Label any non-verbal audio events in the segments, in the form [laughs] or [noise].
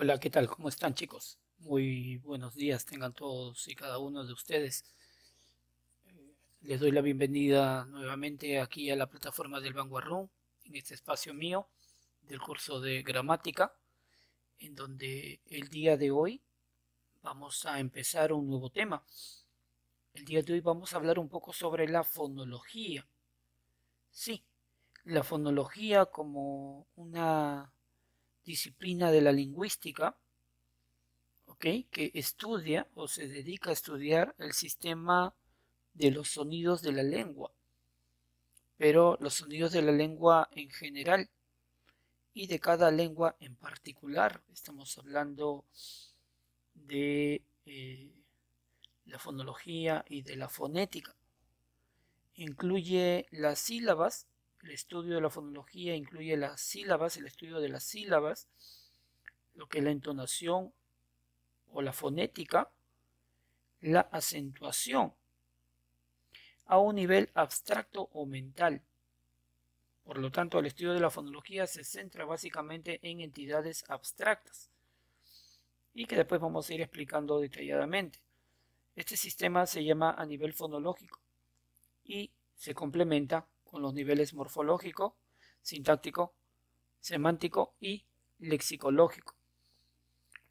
Hola, ¿qué tal? ¿Cómo están chicos? Muy buenos días tengan todos y cada uno de ustedes. Les doy la bienvenida nuevamente aquí a la plataforma del Room, en este espacio mío del curso de gramática, en donde el día de hoy vamos a empezar un nuevo tema. El día de hoy vamos a hablar un poco sobre la fonología. Sí, la fonología como una disciplina de la lingüística, que estudia o se dedica a estudiar el sistema de los sonidos de la lengua, pero los sonidos de la lengua en general y de cada lengua en particular. Estamos hablando de eh, la fonología y de la fonética. Incluye las sílabas el estudio de la fonología incluye las sílabas, el estudio de las sílabas, lo que es la entonación o la fonética, la acentuación a un nivel abstracto o mental. Por lo tanto, el estudio de la fonología se centra básicamente en entidades abstractas y que después vamos a ir explicando detalladamente. Este sistema se llama a nivel fonológico y se complementa con los niveles morfológico, sintáctico, semántico y lexicológico.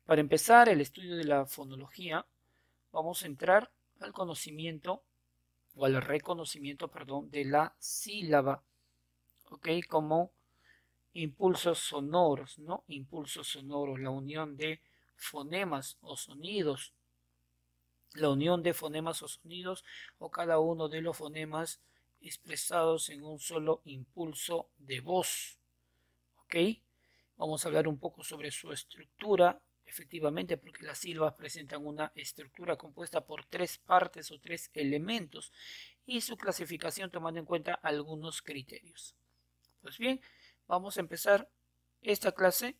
Para empezar el estudio de la fonología, vamos a entrar al conocimiento o al reconocimiento, perdón, de la sílaba, ¿ok? Como impulsos sonoros, ¿no? Impulsos sonoros, la unión de fonemas o sonidos, la unión de fonemas o sonidos o cada uno de los fonemas expresados en un solo impulso de voz. ¿Ok? Vamos a hablar un poco sobre su estructura, efectivamente, porque las silvas presentan una estructura compuesta por tres partes o tres elementos y su clasificación tomando en cuenta algunos criterios. Pues bien, vamos a empezar esta clase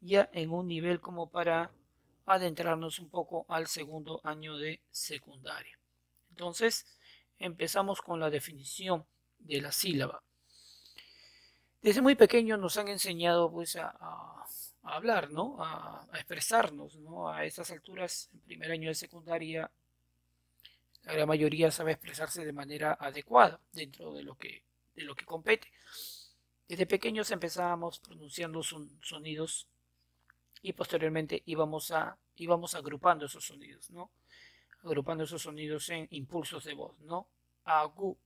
ya en un nivel como para adentrarnos un poco al segundo año de secundaria. Entonces, Empezamos con la definición de la sílaba. Desde muy pequeños nos han enseñado pues, a, hablar, ¿no? a, expresarnos. ¿no? A estas alturas, en primer año de secundaria, la gran mayoría sabe expresarse de manera adecuada dentro de lo que, de lo que compete. Desde pequeños empezábamos pronunciando sonidos y posteriormente íbamos, a, íbamos agrupando esos sonidos, ¿no? agrupando esos sonidos en impulsos de voz, ¿no? Agu,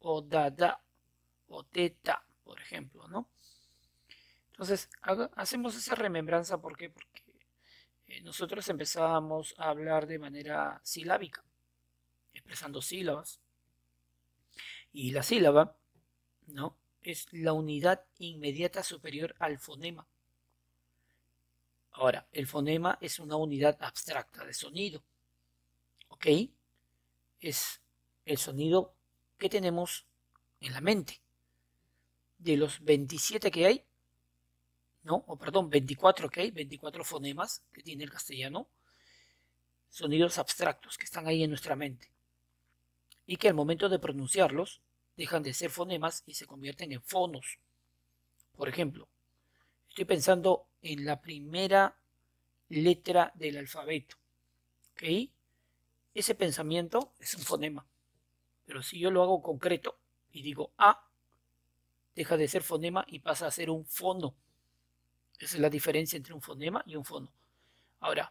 o da da, o teta, por ejemplo, ¿no? Entonces, hacemos esa remembranza, ¿por qué? Porque eh, nosotros empezábamos a hablar de manera silábica, expresando sílabas. Y la sílaba, ¿no? Es la unidad inmediata superior al fonema. Ahora, el fonema es una unidad abstracta de sonido. ¿Ok? Es el sonido que tenemos en la mente. De los 27 que hay, no, o perdón, 24 que hay, 24 fonemas que tiene el castellano, sonidos abstractos que están ahí en nuestra mente. Y que al momento de pronunciarlos, dejan de ser fonemas y se convierten en fonos. Por ejemplo, estoy pensando en la primera letra del alfabeto. ¿Ok? Ese pensamiento es un fonema. Pero si yo lo hago concreto y digo A, ah, deja de ser fonema y pasa a ser un fono. Esa es la diferencia entre un fonema y un fono. Ahora,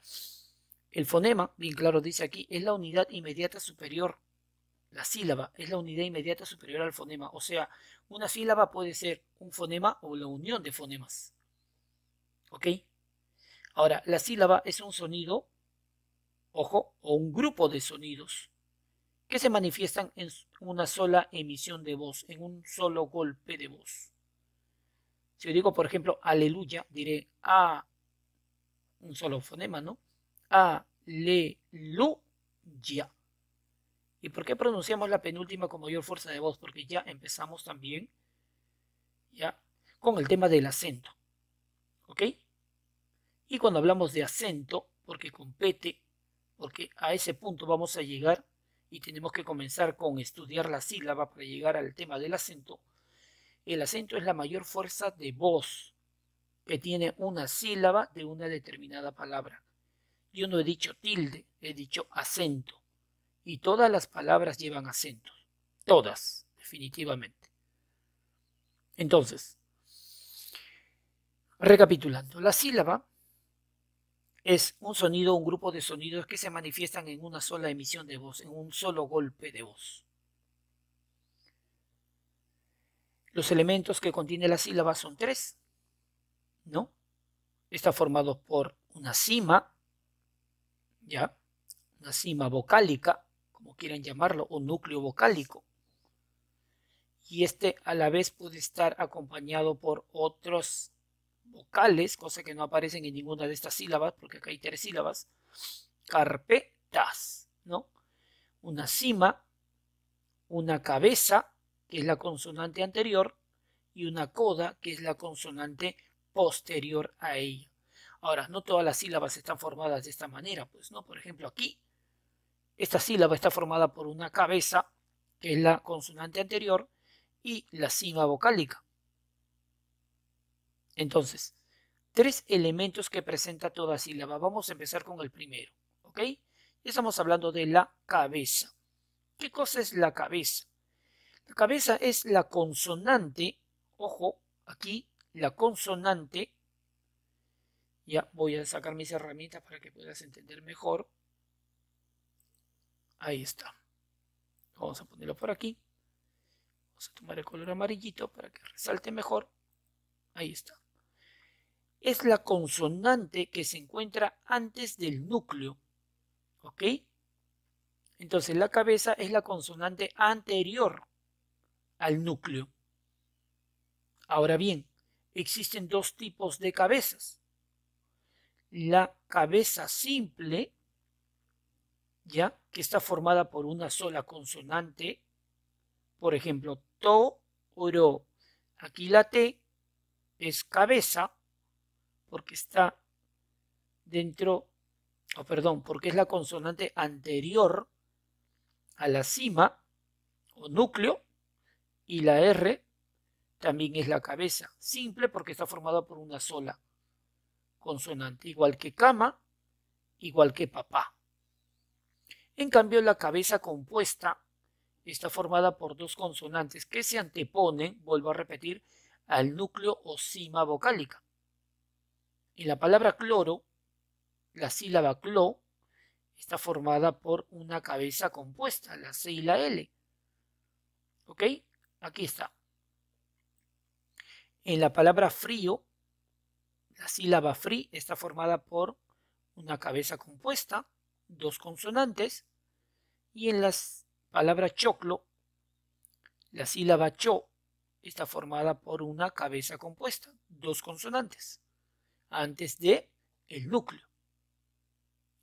el fonema, bien claro dice aquí, es la unidad inmediata superior. La sílaba es la unidad inmediata superior al fonema. O sea, una sílaba puede ser un fonema o la unión de fonemas. ¿Ok? Ahora, la sílaba es un sonido ojo, o un grupo de sonidos que se manifiestan en una sola emisión de voz, en un solo golpe de voz. Si yo digo, por ejemplo, aleluya, diré a un solo fonema, ¿no? Aleluya. ¿Y por qué pronunciamos la penúltima con mayor fuerza de voz? Porque ya empezamos también ya con el tema del acento. ¿Ok? Y cuando hablamos de acento, porque compete porque a ese punto vamos a llegar y tenemos que comenzar con estudiar la sílaba para llegar al tema del acento. El acento es la mayor fuerza de voz que tiene una sílaba de una determinada palabra. Yo no he dicho tilde, he dicho acento. Y todas las palabras llevan acento, Todas, definitivamente. Entonces, recapitulando, la sílaba es un sonido, un grupo de sonidos que se manifiestan en una sola emisión de voz, en un solo golpe de voz. Los elementos que contiene la sílaba son tres, ¿no? Está formado por una cima, ¿ya? Una cima vocálica, como quieran llamarlo, o núcleo vocálico. Y este a la vez puede estar acompañado por otros vocales, cosa que no aparecen en ninguna de estas sílabas, porque acá hay tres sílabas, carpetas, ¿no? Una cima, una cabeza, que es la consonante anterior, y una coda, que es la consonante posterior a ella. Ahora, no todas las sílabas están formadas de esta manera, pues, ¿no? Por ejemplo, aquí, esta sílaba está formada por una cabeza, que es la consonante anterior, y la cima vocálica. Entonces, tres elementos que presenta toda sílaba. Vamos a empezar con el primero, ¿ok? Estamos hablando de la cabeza. ¿Qué cosa es la cabeza? La cabeza es la consonante, ojo, aquí la consonante. Ya voy a sacar mis herramientas para que puedas entender mejor. Ahí está. Vamos a ponerlo por aquí. Vamos a tomar el color amarillito para que resalte mejor. Ahí está es la consonante que se encuentra antes del núcleo. ¿Ok? Entonces la cabeza es la consonante anterior al núcleo. Ahora bien, existen dos tipos de cabezas. La cabeza simple, ¿ya? Que está formada por una sola consonante. Por ejemplo, to, oro. Aquí la T es cabeza porque está dentro, o perdón, porque es la consonante anterior a la cima o núcleo y la R también es la cabeza, simple porque está formada por una sola consonante, igual que cama, igual que papá. En cambio, la cabeza compuesta está formada por dos consonantes que se anteponen, vuelvo a repetir, al núcleo o cima vocálica. En la palabra cloro, la sílaba clo está formada por una cabeza compuesta, la C y la L. ¿Ok? Aquí está. En la palabra frío, la sílaba fri está formada por una cabeza compuesta, dos consonantes, y en la palabra choclo, la sílaba cho está formada por una cabeza compuesta, dos consonantes antes de el núcleo.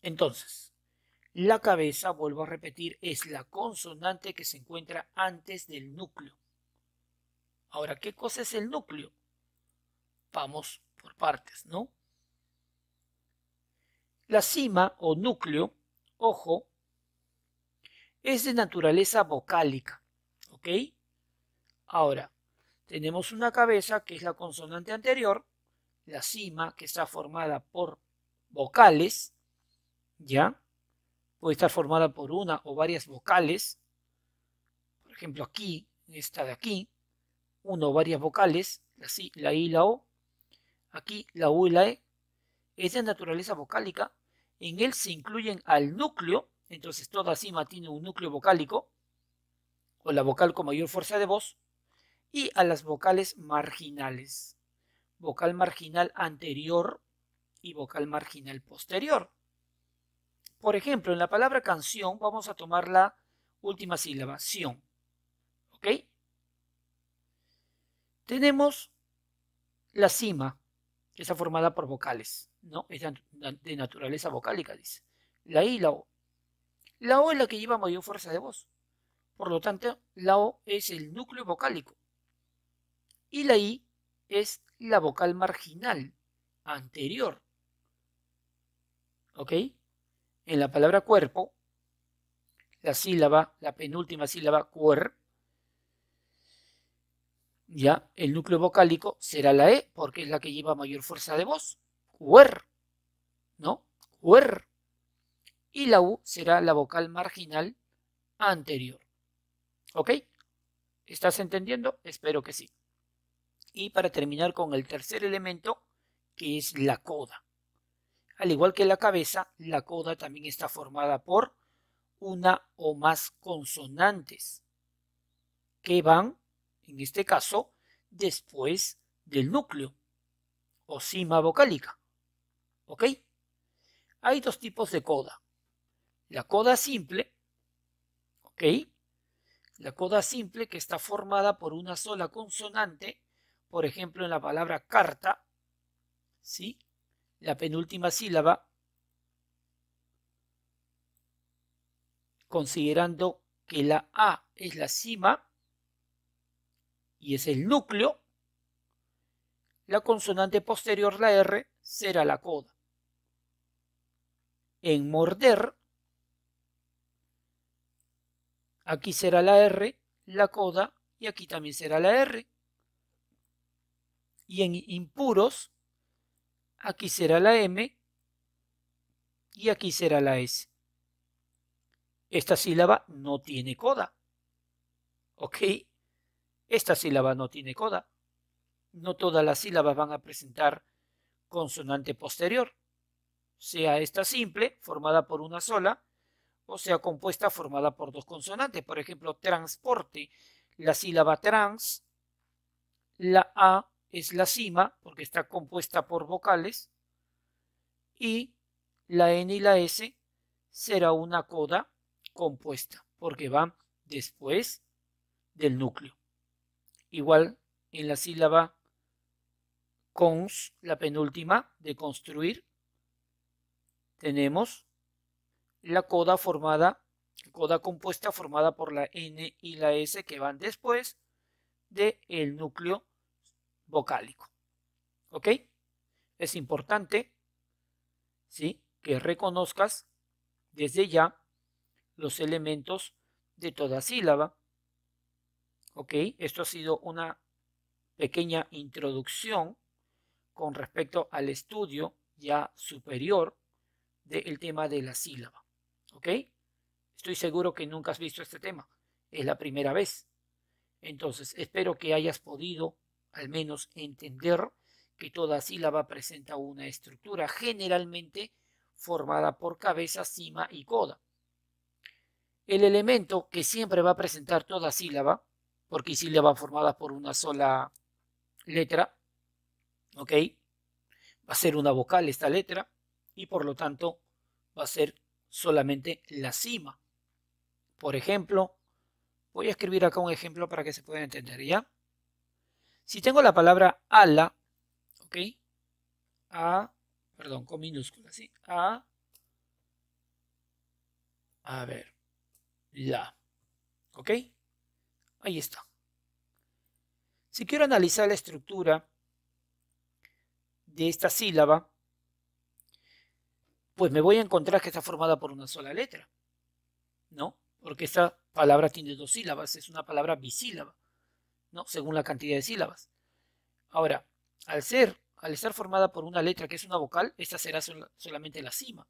Entonces, la cabeza, vuelvo a repetir, es la consonante que se encuentra antes del núcleo. Ahora, ¿qué cosa es el núcleo? Vamos por partes, ¿no? La cima o núcleo, ojo, es de naturaleza vocálica, ¿ok? Ahora, tenemos una cabeza que es la consonante anterior, la cima, que está formada por vocales, ¿ya? Puede estar formada por una o varias vocales, por ejemplo aquí, esta de aquí, una o varias vocales, la, la I y la O, aquí la U y la E, es de naturaleza vocálica, en él se incluyen al núcleo, entonces toda cima tiene un núcleo vocálico, o la vocal con mayor fuerza de voz, y a las vocales marginales vocal marginal anterior y vocal marginal posterior. Por ejemplo, en la palabra canción vamos a tomar la última sílaba, sion. ¿Ok? Tenemos la cima, que está formada por vocales, ¿no? Es de naturaleza vocálica, dice. La I y la O. La O es la que lleva mayor fuerza de voz. Por lo tanto, la O es el núcleo vocálico. Y la I es la vocal marginal anterior. ¿Ok? En la palabra cuerpo, la sílaba, la penúltima sílaba cuer, ya el núcleo vocálico será la E porque es la que lleva mayor fuerza de voz. Cuer, ¿no? Cuer. Y la U será la vocal marginal anterior. ¿Ok? ¿Estás entendiendo? Espero que sí y para terminar con el tercer elemento que es la coda. Al igual que la cabeza, la coda también está formada por una o más consonantes que van, en este caso, después del núcleo o cima vocálica. ¿Ok? Hay dos tipos de coda. La coda simple, ¿ok? La coda simple que está formada por una sola consonante por ejemplo, en la palabra carta, ¿sí? la penúltima sílaba, considerando que la A es la cima y es el núcleo, la consonante posterior, la R, será la coda. En morder, aquí será la R, la coda, y aquí también será la R. Y en impuros, aquí será la M y aquí será la S. Esta sílaba no tiene coda. ¿Ok? Esta sílaba no tiene coda. No todas las sílabas van a presentar consonante posterior, sea esta simple, formada por una sola, o sea compuesta formada por dos consonantes. Por ejemplo, transporte, la sílaba trans, la A es la cima, porque está compuesta por vocales, y la N y la S será una coda compuesta, porque van después del núcleo. Igual en la sílaba cons, la penúltima de construir, tenemos la coda formada, coda compuesta formada por la N y la S que van después del el núcleo vocálico. ¿Ok? Es importante, ¿sí? Que reconozcas desde ya los elementos de toda sílaba. ¿Ok? Esto ha sido una pequeña introducción con respecto al estudio ya superior del tema de la sílaba. ¿Ok? Estoy seguro que nunca has visto este tema. Es la primera vez. Entonces, espero que hayas podido al menos entender que toda sílaba presenta una estructura generalmente formada por cabeza, cima y coda. El elemento que siempre va a presentar toda sílaba, porque sílaba formada por una sola letra, ¿ok? Va a ser una vocal esta letra y por lo tanto va a ser solamente la cima. Por ejemplo, voy a escribir acá un ejemplo para que se pueda entender, ¿ya? Si tengo la palabra ala, ¿ok? A, perdón, con minúscula, ¿sí? A, a ver, la, ¿ok? Ahí está. Si quiero analizar la estructura de esta sílaba, pues me voy a encontrar que está formada por una sola letra, ¿no? Porque esta palabra tiene dos sílabas, es una palabra bisílaba según la cantidad de sílabas. Ahora, al ser, al estar formada por una letra que es una vocal, esta será solamente la cima,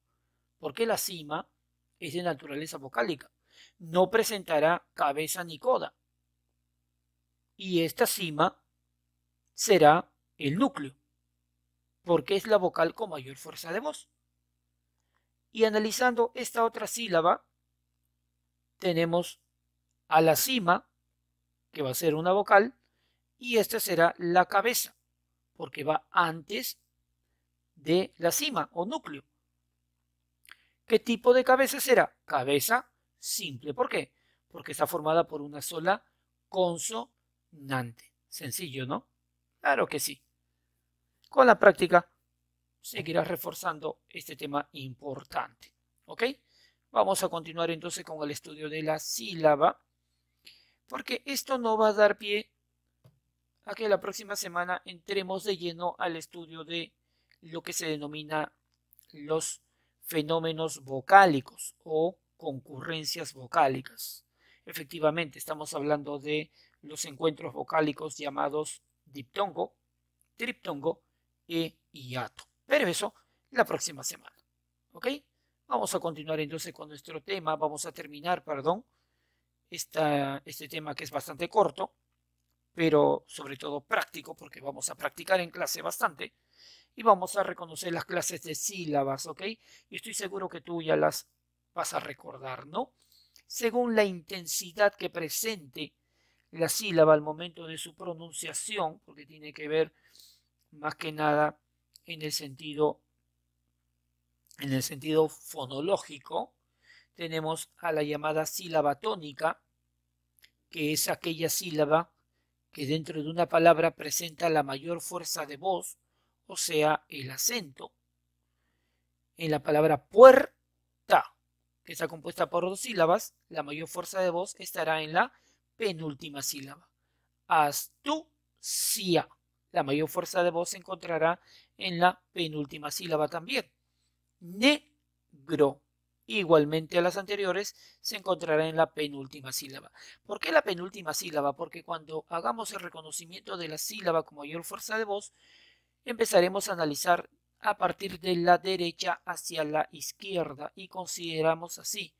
porque la cima es de naturaleza vocálica. No presentará cabeza ni coda. Y esta cima será el núcleo, porque es la vocal con mayor fuerza de voz. Y analizando esta otra sílaba, tenemos a la cima que va a ser una vocal, y esta será la cabeza, porque va antes de la cima o núcleo. ¿Qué tipo de cabeza será? Cabeza simple. ¿Por qué? Porque está formada por una sola consonante. Sencillo, ¿no? Claro que sí. Con la práctica seguirás reforzando este tema importante. ¿Ok? Vamos a continuar entonces con el estudio de la sílaba porque esto no va a dar pie a que la próxima semana entremos de lleno al estudio de lo que se denomina los fenómenos vocálicos o concurrencias vocálicas. Efectivamente, estamos hablando de los encuentros vocálicos llamados diptongo, triptongo e hiato. Pero eso la próxima semana. ¿Ok? Vamos a continuar entonces con nuestro tema. Vamos a terminar, perdón, este tema que es bastante corto, pero sobre todo práctico, porque vamos a practicar en clase bastante, y vamos a reconocer las clases de sílabas, ¿ok? Y estoy seguro que tú ya las vas a recordar, ¿no? Según la intensidad que presente la sílaba al momento de su pronunciación, porque tiene que ver más que nada en el sentido en el sentido fonológico, tenemos a la llamada sílaba tónica, que es aquella sílaba que dentro de una palabra presenta la mayor fuerza de voz, o sea, el acento. En la palabra puerta, que está compuesta por dos sílabas, la mayor fuerza de voz estará en la penúltima sílaba. Astucia. La mayor fuerza de voz se encontrará en la penúltima sílaba también. Negro igualmente a las anteriores, se encontrará en la penúltima sílaba. ¿Por qué la penúltima sílaba? Porque cuando hagamos el reconocimiento de la sílaba con mayor fuerza de voz, empezaremos a analizar a partir de la derecha hacia la izquierda y consideramos así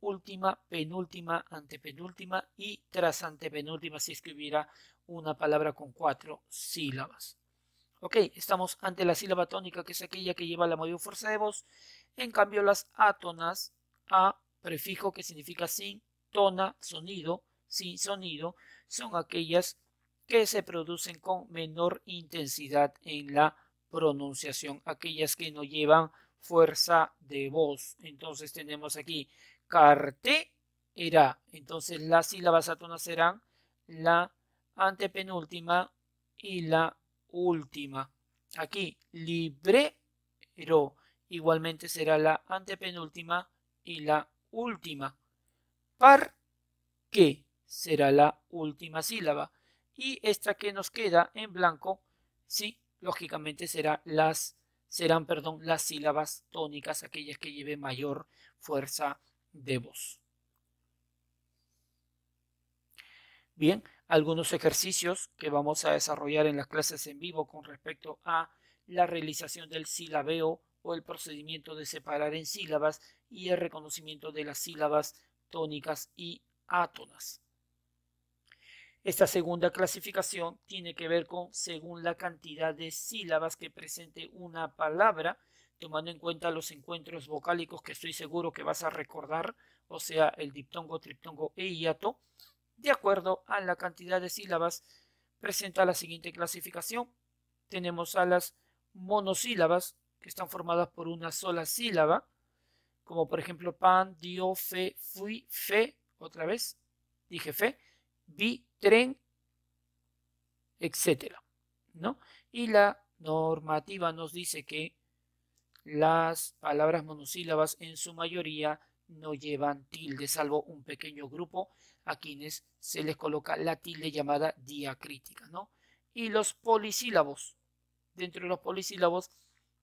última, penúltima, antepenúltima y tras antepenúltima si escribiera una palabra con cuatro sílabas. Ok, estamos ante la sílaba tónica que es aquella que lleva la mayor fuerza de voz en cambio, las átonas, a prefijo que significa sin, tona, sonido, sin sonido, son aquellas que se producen con menor intensidad en la pronunciación, aquellas que no llevan fuerza de voz. Entonces tenemos aquí era. Entonces las sílabas átonas serán la antepenúltima y la última. Aquí libre libre, igualmente será la antepenúltima y la última. Par que será la última sílaba. Y esta que nos queda en blanco, sí, lógicamente será las, serán perdón, las sílabas tónicas, aquellas que lleven mayor fuerza de voz. Bien, algunos ejercicios que vamos a desarrollar en las clases en vivo con respecto a la realización del silabeo o el procedimiento de separar en sílabas y el reconocimiento de las sílabas tónicas y átonas. Esta segunda clasificación tiene que ver con según la cantidad de sílabas que presente una palabra, tomando en cuenta los encuentros vocálicos que estoy seguro que vas a recordar, o sea, el diptongo, triptongo e hiato. De acuerdo a la cantidad de sílabas, presenta la siguiente clasificación. Tenemos a las monosílabas, que están formadas por una sola sílaba, como por ejemplo pan, dio, fe, fui, fe, otra vez, dije fe, vi, tren, etc. ¿no? Y la normativa nos dice que las palabras monosílabas en su mayoría no llevan tilde, salvo un pequeño grupo a quienes se les coloca la tilde llamada diacrítica, ¿no? Y los polisílabos, dentro de los polisílabos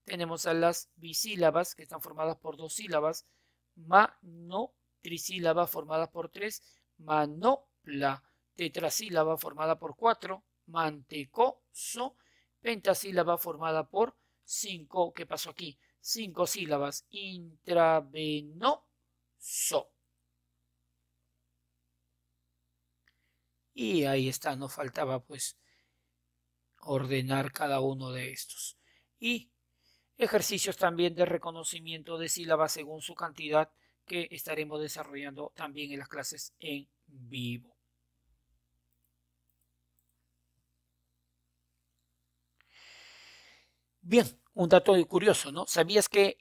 tenemos a las bisílabas que están formadas por dos sílabas, ma, no, trisílaba formada por tres, manopla, tetrasílaba formada por cuatro, mantecoso, pentasílaba formada por cinco, ¿qué pasó aquí? Cinco sílabas, intravenoso. Y ahí está, Nos faltaba pues ordenar cada uno de estos. Y ejercicios también de reconocimiento de sílabas según su cantidad que estaremos desarrollando también en las clases en vivo. Bien, un dato curioso, ¿no? ¿Sabías que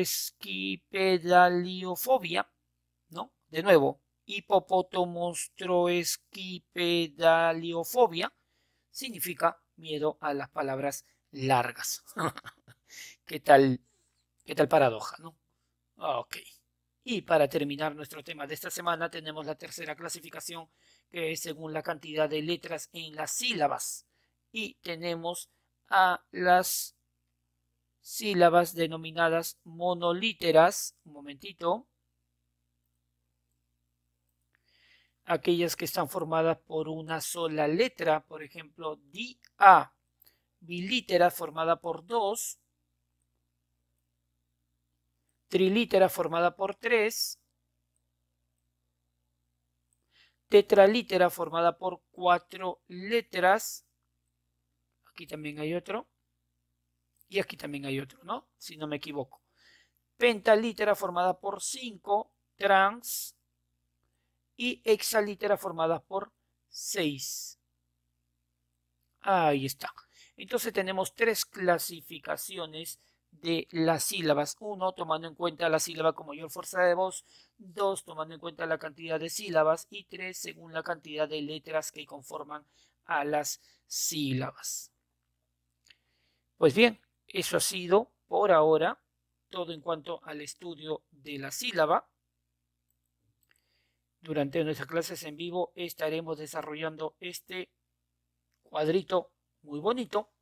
esquipedaliofobia? ¿no? De nuevo, esquipedaliofobia significa miedo a las palabras largas. [laughs] ¿Qué tal? ¿Qué tal paradoja, no? Ah, ok. Y para terminar nuestro tema de esta semana tenemos la tercera clasificación que es según la cantidad de letras en las sílabas. Y tenemos a las sílabas denominadas monolíteras. Un momentito. aquellas que están formadas por una sola letra, por ejemplo, di-a, bilítera formada por dos, trilítera formada por tres, tetralítera formada por cuatro letras, aquí también hay otro, y aquí también hay otro, ¿no? Si no me equivoco. Pentalítera formada por cinco, trans, y hexalíteras formada por 6. Ahí está. Entonces tenemos tres clasificaciones de las sílabas. Uno, tomando en cuenta la sílaba con mayor fuerza de voz. Dos, tomando en cuenta la cantidad de sílabas. Y tres, según la cantidad de letras que conforman a las sílabas. Pues bien, eso ha sido por ahora todo en cuanto al estudio de la sílaba. Durante nuestras clases en vivo estaremos desarrollando este cuadrito muy bonito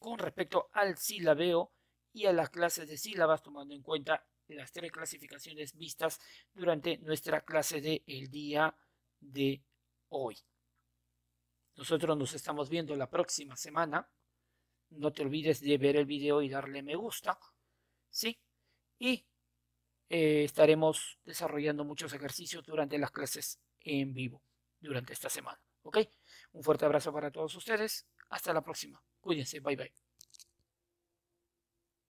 con respecto al silabeo y a las clases de sílabas tomando en cuenta las tres clasificaciones vistas durante nuestra clase del el día de hoy. Nosotros nos estamos viendo la próxima semana. No te olvides de ver el video y darle me gusta. ¿Sí? Y eh, estaremos desarrollando muchos ejercicios durante las clases en vivo durante esta semana. ¿Ok? Un fuerte abrazo para todos ustedes. Hasta la próxima. Cuídense. Bye bye.